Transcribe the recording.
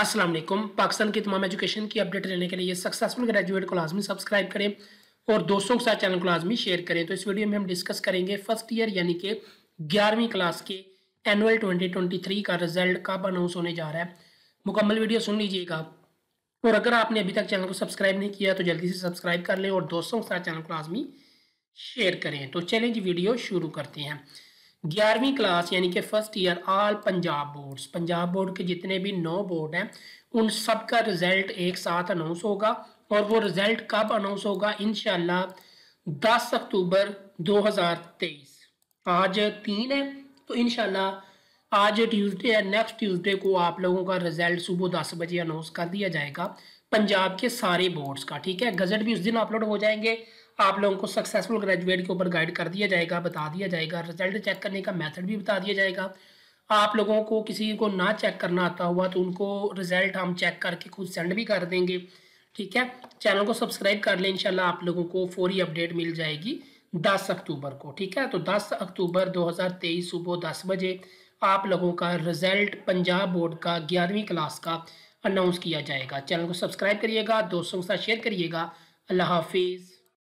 असलम पाकिस्तान की तमाम एजुकेशन की अपडेट लेने के लिए सक्सेसफुल ग्रेजुएट को लाजमी सब्सक्राइब करें और दोस्तों के साथ चैनल को लाजमी शेयर करें तो इस वीडियो में हम डिस्कस करेंगे फर्स्ट ईयर यानी कि ग्यारहवीं क्लास के एनुअल 2023 का रिजल्ट कब अनाउंस होने जा रहा है मुकम्मल वीडियो सुन लीजिएगा और अगर आपने अभी तक चैनल को सब्सक्राइब नहीं किया तो जल्दी से सब्सक्राइब कर लें और दोस्तों के साथ चैनल को लाजमी शेयर करें तो चलें जी वीडियो शुरू करते हैं ग्यारहवीं क्लास यानी कि first year all Punjab boards Punjab board के जितने भी नौ बोर्ड हैं उन सब का रिज़ल्ट एक साथ अनाउंस होगा और वो रिज़ल्ट कब अनाउंस होगा इन दस अक्टूबर 2023 आज तीन है तो इन आज ट्यूसडे या नेक्स्ट ट्यूसडे को आप लोगों का रिजल्ट सुबह दस बजे अनाउंस कर दिया जाएगा पंजाब के सारे बोर्ड्स का ठीक है गजट भी उस दिन अपलोड हो जाएंगे आप लोगों को सक्सेसफुल ग्रेजुएट के ऊपर गाइड कर दिया जाएगा बता दिया जाएगा रिजल्ट चेक करने का मेथड भी बता दिया जाएगा आप लोगों को किसी को ना चेक करना आता हुआ तो उनको रिजल्ट हम चेक करके खुद सेंड भी कर देंगे ठीक है चैनल को सब्सक्राइब कर लें इंशाल्लाह आप लोगों को फौरी अपडेट मिल जाएगी 10 अक्टूबर को ठीक है तो 10 अक्टूबर 2023 सुबह 10 बजे आप लोगों का रिजल्ट पंजाब बोर्ड का ग्यारहवीं क्लास का अनाउंस किया जाएगा चैनल को सब्सक्राइब करिएगा दोस्तों के साथ शेयर करिएगा अल्लाह हाफिज़